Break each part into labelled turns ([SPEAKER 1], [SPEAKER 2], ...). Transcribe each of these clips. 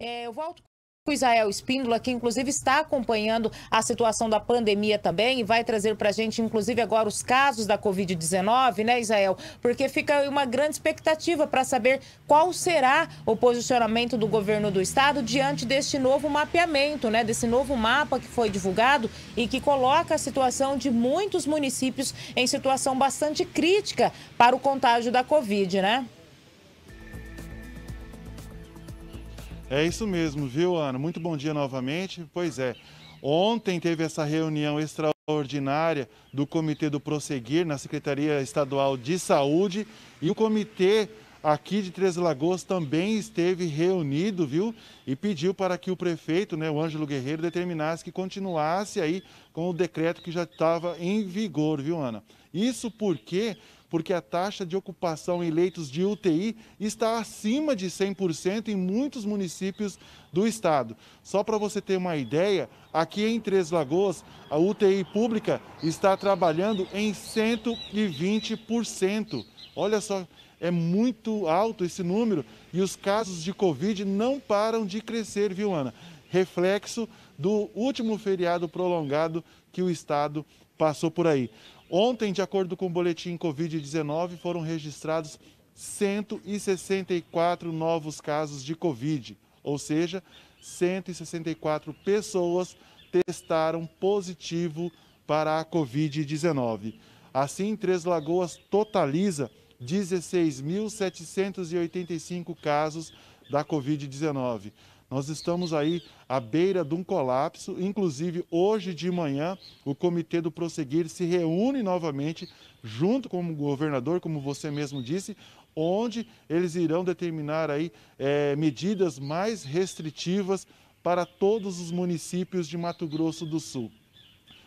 [SPEAKER 1] É, eu volto com o Israel Espíndola, que inclusive está acompanhando a situação da pandemia também e vai trazer para a gente, inclusive, agora os casos da Covid-19, né, Israel? Porque fica uma grande expectativa para saber qual será o posicionamento do governo do estado diante deste novo mapeamento, né, desse novo mapa que foi divulgado e que coloca a situação de muitos municípios em situação bastante crítica para o contágio da Covid, né?
[SPEAKER 2] É isso mesmo, viu, Ana? Muito bom dia novamente. Pois é, ontem teve essa reunião extraordinária do Comitê do Prosseguir na Secretaria Estadual de Saúde e o comitê aqui de Três Lagoas também esteve reunido, viu? E pediu para que o prefeito, né, o Ângelo Guerreiro, determinasse que continuasse aí com o decreto que já estava em vigor, viu, Ana? Isso porque porque a taxa de ocupação em leitos de UTI está acima de 100% em muitos municípios do estado. Só para você ter uma ideia, aqui em Três Lagoas, a UTI pública está trabalhando em 120%. Olha só, é muito alto esse número e os casos de Covid não param de crescer, viu, Ana? Reflexo do último feriado prolongado que o estado passou por aí. Ontem, de acordo com o boletim Covid-19, foram registrados 164 novos casos de Covid, ou seja, 164 pessoas testaram positivo para a Covid-19. Assim, Três Lagoas totaliza 16.785 casos da Covid-19. Nós estamos aí à beira de um colapso. Inclusive, hoje de manhã, o Comitê do Prosseguir se reúne novamente, junto com o governador, como você mesmo disse, onde eles irão determinar aí, é, medidas mais restritivas para todos os municípios de Mato Grosso do Sul.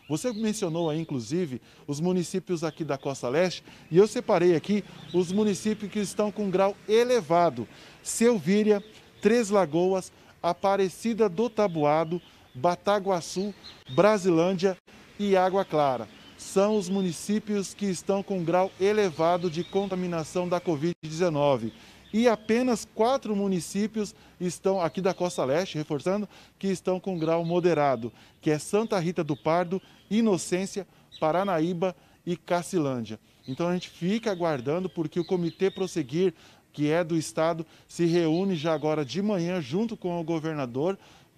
[SPEAKER 2] Você mencionou aí, inclusive, os municípios aqui da Costa Leste e eu separei aqui os municípios que estão com grau elevado: Selvíria, Três Lagoas, Aparecida do Tabuado, Bataguaçu, Brasilândia e Água Clara. São os municípios que estão com grau elevado de contaminação da Covid-19. E apenas quatro municípios estão, aqui da Costa Leste, reforçando, que estão com grau moderado, que é Santa Rita do Pardo, Inocência, Paranaíba e Cacilândia. Então a gente fica aguardando porque o comitê prosseguir que é do Estado, se reúne já agora de manhã junto com o governador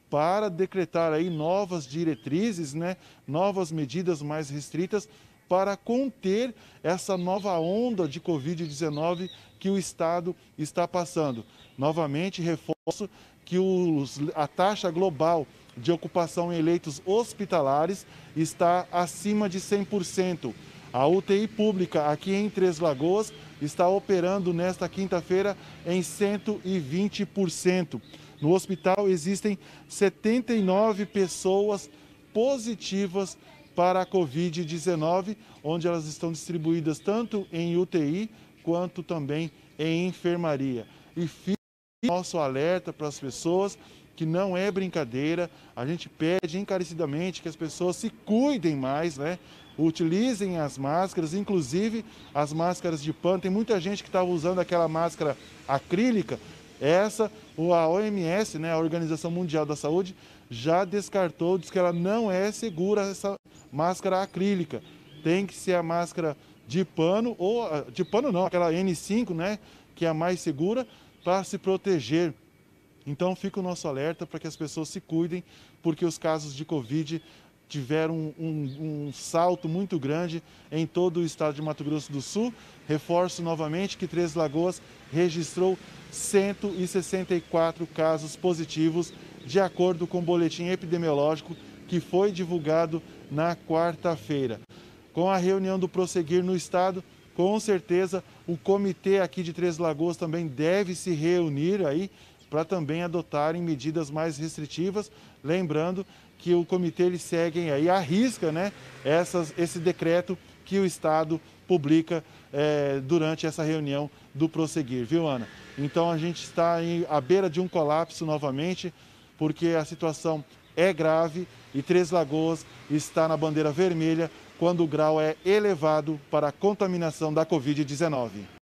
[SPEAKER 2] para decretar aí novas diretrizes, né, novas medidas mais restritas para conter essa nova onda de Covid-19 que o Estado está passando. Novamente, reforço que os, a taxa global de ocupação em leitos hospitalares está acima de 100%. A UTI pública aqui em Três Lagoas está operando nesta quinta-feira em 120%. No hospital existem 79 pessoas positivas para a Covid-19, onde elas estão distribuídas tanto em UTI quanto também em enfermaria. E fica nosso alerta para as pessoas que não é brincadeira. A gente pede encarecidamente que as pessoas se cuidem mais, né? Utilizem as máscaras, inclusive as máscaras de pano. Tem muita gente que estava tá usando aquela máscara acrílica. Essa, a OMS, né, a Organização Mundial da Saúde, já descartou, diz que ela não é segura essa máscara acrílica. Tem que ser a máscara de pano ou ah, de pano não, aquela N5, né, que é a mais segura para se proteger então fica o nosso alerta para que as pessoas se cuidem, porque os casos de Covid tiveram um, um, salto muito grande em todo o estado de Mato Grosso do Sul. Reforço novamente que Três Lagoas registrou 164 casos positivos, de acordo com o boletim epidemiológico que foi divulgado na quarta-feira. Com a reunião do Prosseguir no Estado, com certeza o comitê aqui de Três Lagoas também deve se reunir aí para também adotarem medidas mais restritivas, lembrando que o comitê eles seguem aí arrisca, né, essas, esse decreto que o Estado publica é, durante essa reunião do prosseguir, viu Ana? Então a gente está em, à beira de um colapso novamente, porque a situação é grave e Três Lagoas está na bandeira vermelha quando o grau é elevado para a contaminação da Covid-19.